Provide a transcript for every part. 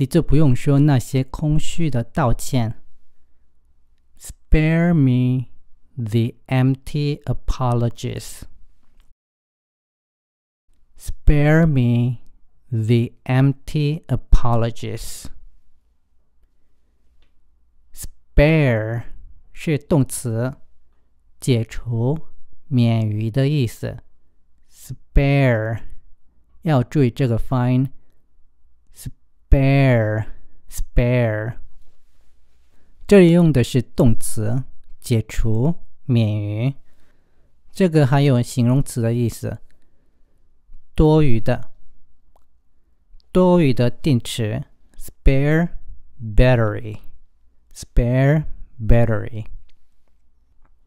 你就不用说那些空虚的道歉。Spare me the empty apologies. Spare me the empty apologies. Spare 是动词，解除、免于的意思。Spare 要注意这个 Spare, spare，这里用的是动词，解除、免于。这个还有形容词的意思，多余的、多余的电池。Spare battery, spare battery.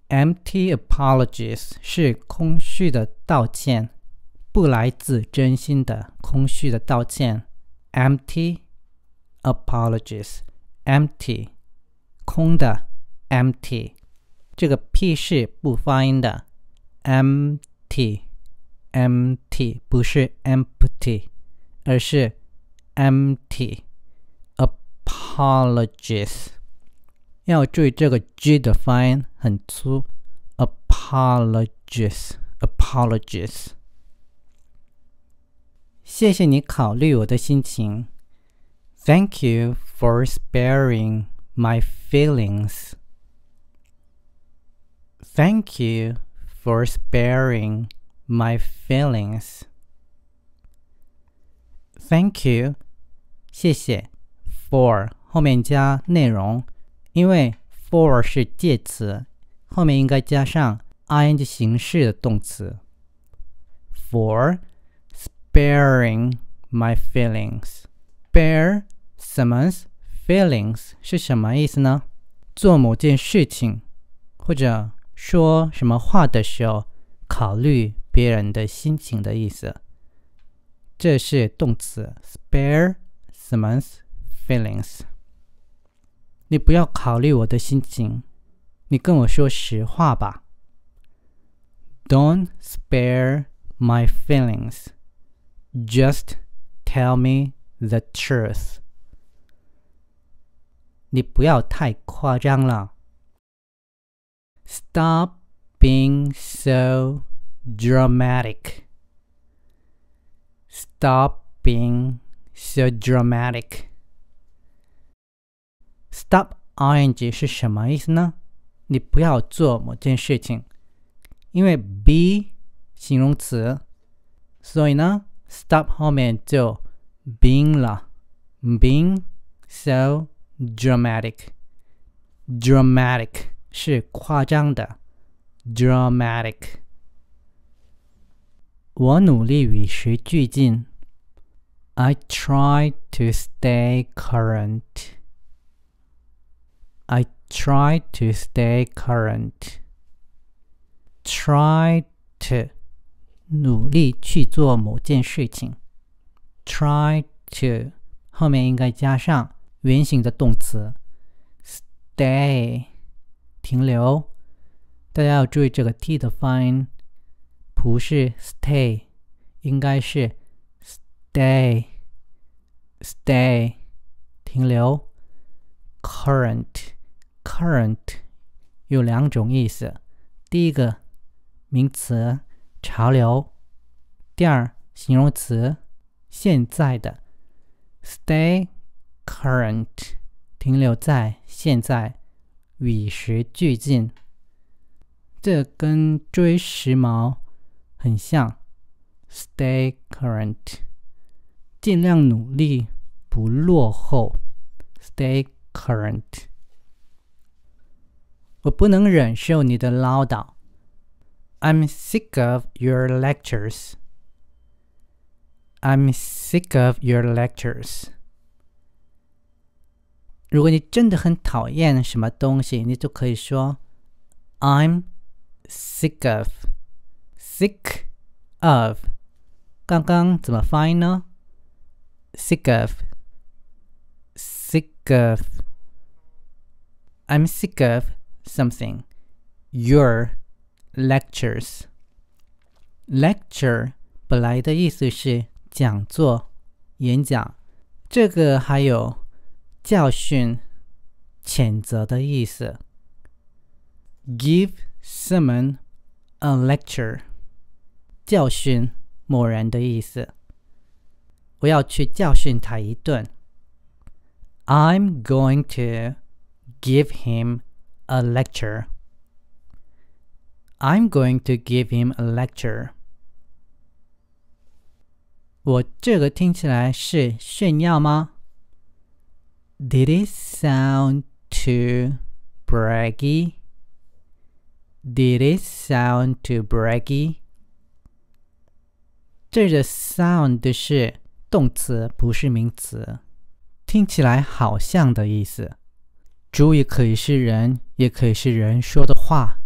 Empty apologies 是空虚的道歉，不来自真心的空虚的道歉。empty apologies empty 空的 empty 这个 p empty empty 不是 empty 而是 empty apologies 要注意这个 g apologies apologies 谢谢你考虑我的心情。Thank you for sparing my feelings. Thank you for sparing my feelings. Thank you，谢谢。For 后面加内容，因为 for 是介词，后面应该加上 ing 形式的动词。For bearing my feelings, spare someone's feelings 是什么意思呢？做某件事情或者说什么话的时候，考虑别人的心情的意思。这是动词 spare someone's feelings。你不要考虑我的心情，你跟我说实话吧。Don't spare my feelings. Just tell me the truth. 你不要太夸张了。Stop being so dramatic. Stop being so dramatic. Stop ing 是什么意思呢？你不要做某件事情，因为 be 形容词，所以呢 stop 后面就 being 了，being so dramatic。dramatic 是夸张的，dramatic。我努力与时俱进。I try to stay current. I try to stay current. Try to 努力去做某件事情，try to，后面应该加上原形的动词，stay，停留。大家要注意这个 t 的发音，不是 stay，应该是 stay，stay，停留。current，current 有两种意思，第一个名词。潮流，第二形容词，现在的，stay current，停留在现在，与时俱进。这跟追时髦很像，stay current，尽量努力不落后，stay current。我不能忍受你的唠叨。I'm sick of your lectures. I'm sick of your lectures. 如果你真的很讨厌什么东西，你就可以说 "I'm sick of." Sick of，刚刚怎么发音呢？Sick of, sick of. I'm sick of something. You're lectures。lecture 本来的意思是讲座、演讲，这个还有教训、谴责的意思。Give someone a lecture，教训某人的意思。我要去教训他一顿。I'm going to give him a lecture. I'm going to give him a lecture. 我这个听起来是炫耀吗？Did it sound too braggy? Did it sound too braggy? 这个 sound 是动词，不是名词，听起来好像的意思。主语可以是人，也可以是人说的话。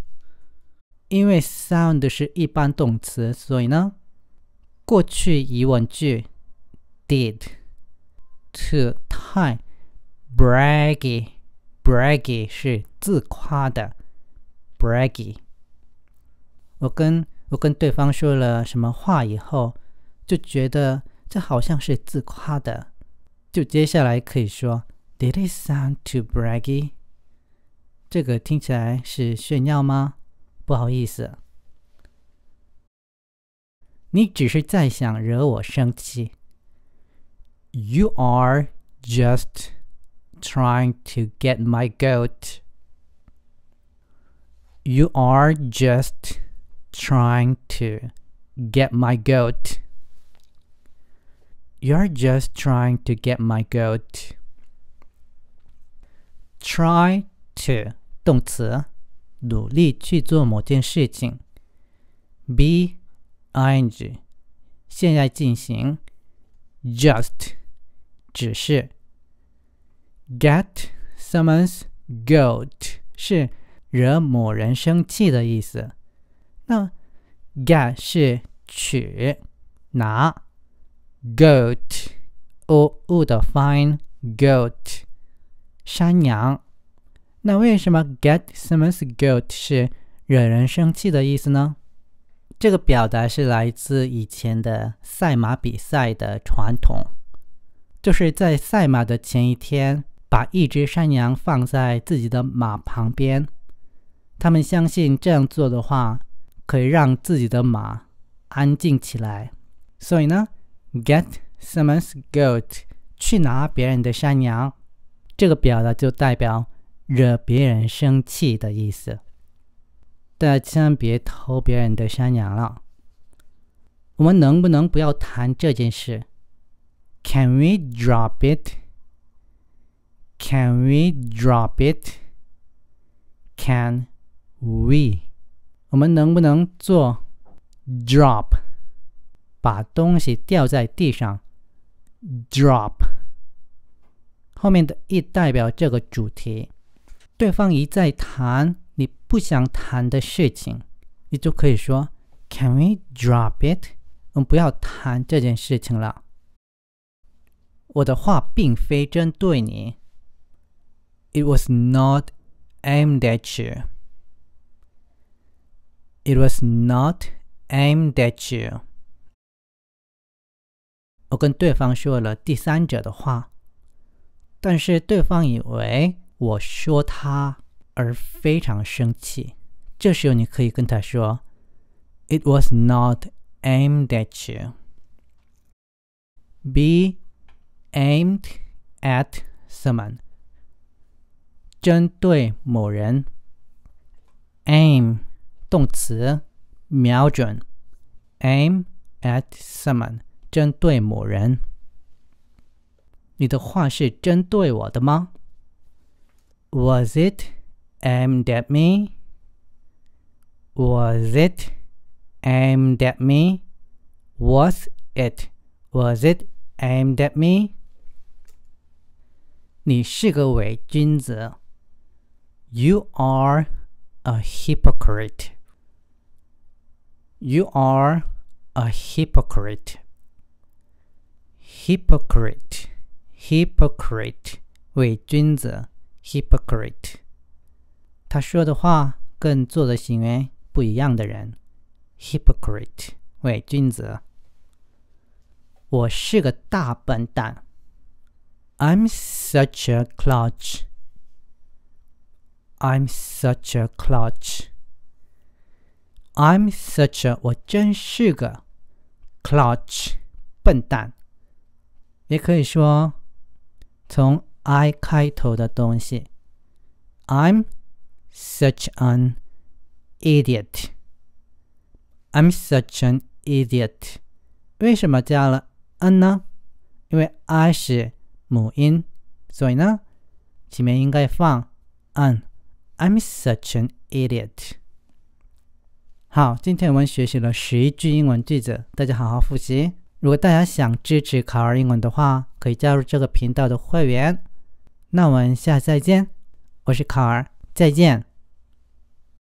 因为 sound 是一般动词，所以呢，过去疑问句 did t o t i g braggy braggy 是自夸的 braggy。我跟我跟对方说了什么话以后，就觉得这好像是自夸的，就接下来可以说 did it sound too braggy？这个听起来是炫耀吗？不好意思，你只是在想惹我生气。You are just trying to get my goat. You are just trying to get my goat. You're just trying to get my goat. Try to 动词。努力去做某件事情。Be，ing，现在进行。Just，只是。Get someone's goat 是惹某人生气的意思。那 get 是取、拿。Goat，u l 的 fine goat，山羊。那为什么 get someone's goat 是惹人生气的意思呢？这个表达是来自以前的赛马比赛的传统，就是在赛马的前一天，把一只山羊放在自己的马旁边。他们相信这样做的话，可以让自己的马安静起来。所以呢，get someone's goat 去拿别人的山羊，这个表达就代表。惹别人生气的意思。大家千万别偷别人的山羊了。我们能不能不要谈这件事？Can we drop it? Can we drop it? Can we？我们能不能做 drop？把东西掉在地上。drop 后面的 it 代表这个主题。对方一再谈你不想谈的事情，你就可以说，Can we drop it？我们不要谈这件事情了。我的话并非针对你，It was not aimed at you. It was not aimed at you. 我跟对方说了第三者的话，但是对方以为。我说他而非常生气，这时候你可以跟他说：“It was not aimed at you. Be aimed at someone. 针对某人。aim 动词瞄准，aim at someone 针对某人。你的话是针对我的吗？” Was it aimed at me? Was it aimed at me? Was it? Was it aimed at me? 你是个伪君子。You are a hypocrite. You are a hypocrite. Hypocrite, hypocrite, hypocrite，伪君子。hypocrite 他说的话跟做的行为不一样的人 hypocrite 伪君子我是个大笨蛋 i 伪君子。我是个大笨蛋。I'm such a clutch. I'm such a clutch. I'm such a 我真是个 clutch 笨蛋，也可以说从 I 开头的东西。I'm such an idiot. I'm such an idiot. 为什么加了 an 呢？因为 I 是母音，所以呢，前面应该放 an. I'm such an idiot. 好，今天我们学习了十一句英文句子，大家好好复习。如果大家想支持考尔英文的话，可以加入这个频道的会员。那我们下次再见，我是卡儿，再见。